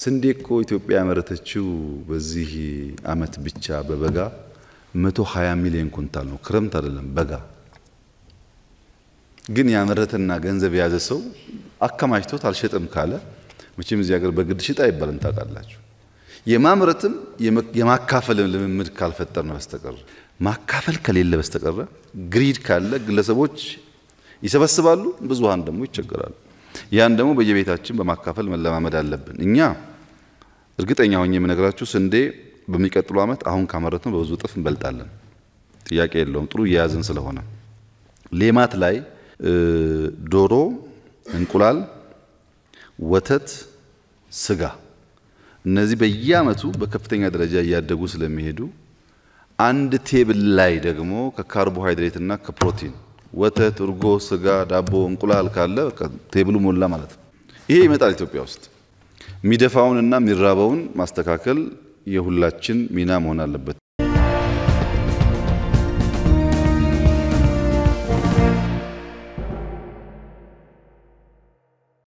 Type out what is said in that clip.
ስንዴ እኮ ኢትዮጵያ ያመረተችው በዚህ አመት ብቻ በበጋ 120 ሚሊዮን ኩንታል ነው። ክረምት አይደለም በጋ። ግን ያመረተና ገንዘብ የያዘ ሰው አከማችቶት አልሸጥም ካለ መቼም እዚህ ሀገር በግድ ሽጣ አይባልም። ታውቃላችሁ። የማምረትም የማካፈልም ልምምድ ካልፈጠር ነው በስተቀረ ማካፈል ከሌለ በስተቀረ ግሪድ ካለ ግለሰቦች ይሰበስባሉ፣ ብዙሃን ደግሞ ይቸገራሉ። ያን ደግሞ በየቤታችን በማካፈል መለማመድ አለብን። እኛ እርግጠኛ ሆኜ የምነግራችሁ ስንዴ በሚቀጥሉ ዓመት አሁን ካመረት ነው በብዙ እጥፍ እንበልጣለን። ጥያቄ የለውም። ጥሩ እየያዝን ስለሆነ ሌማት ላይ ዶሮ፣ እንቁላል፣ ወተት፣ ስጋ እነዚህ በየዓመቱ በከፍተኛ ደረጃ እያደጉ ስለሚሄዱ አንድ ቴብል ላይ ደግሞ ከካርቦሃይድሬትና ከፕሮቲን ወተት፣ እርጎ፣ ስጋ፣ ዳቦ፣ እንቁላል ካለ ቴብሉ ሞላ ማለት ነው። ይሄ ይመጣል ኢትዮጵያ ውስጥ። የሚደፋውንና የሚራበውን ማስተካከል የሁላችን ሚና መሆን አለበት።